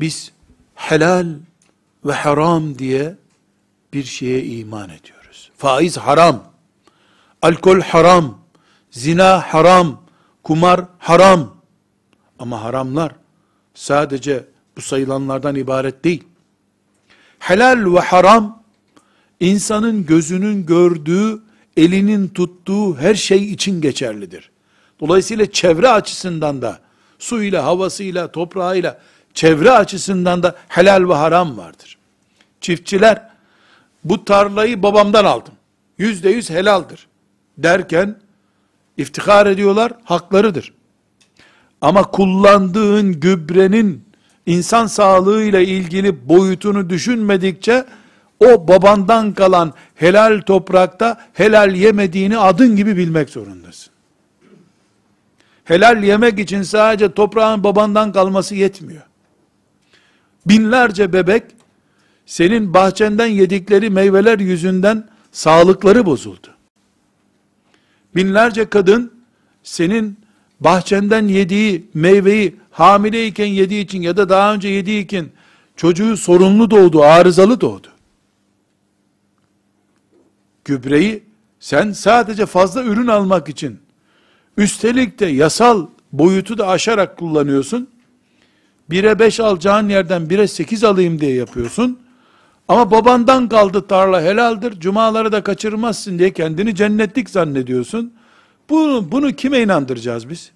Biz helal ve haram diye bir şeye iman ediyoruz. Faiz haram, alkol haram, zina haram, kumar haram. Ama haramlar sadece bu sayılanlardan ibaret değil. Helal ve haram insanın gözünün gördüğü, elinin tuttuğu her şey için geçerlidir. Dolayısıyla çevre açısından da suyla, havasıyla, toprağıyla çevre açısından da helal ve haram vardır. Çiftçiler bu tarlayı babamdan aldım. Yüzde yüz helaldir derken iftihar ediyorlar haklarıdır. Ama kullandığın gübrenin insan sağlığıyla ilgili boyutunu düşünmedikçe o babandan kalan helal toprakta helal yemediğini adın gibi bilmek zorundasın. Helal yemek için sadece toprağın babandan kalması yetmiyor binlerce bebek senin bahçenden yedikleri meyveler yüzünden sağlıkları bozuldu. Binlerce kadın senin bahçenden yediği meyveyi hamileyken yediği için ya da daha önce yediği için çocuğu sorunlu doğdu, arızalı doğdu. Gübreyi sen sadece fazla ürün almak için üstelik de yasal boyutu da aşarak kullanıyorsun. Bire beş alacağın yerden bire sekiz alayım diye yapıyorsun. Ama babandan kaldı tarla helaldir. Cumaları da kaçırmazsın diye kendini cennetlik zannediyorsun. Bunu, bunu kime inandıracağız biz?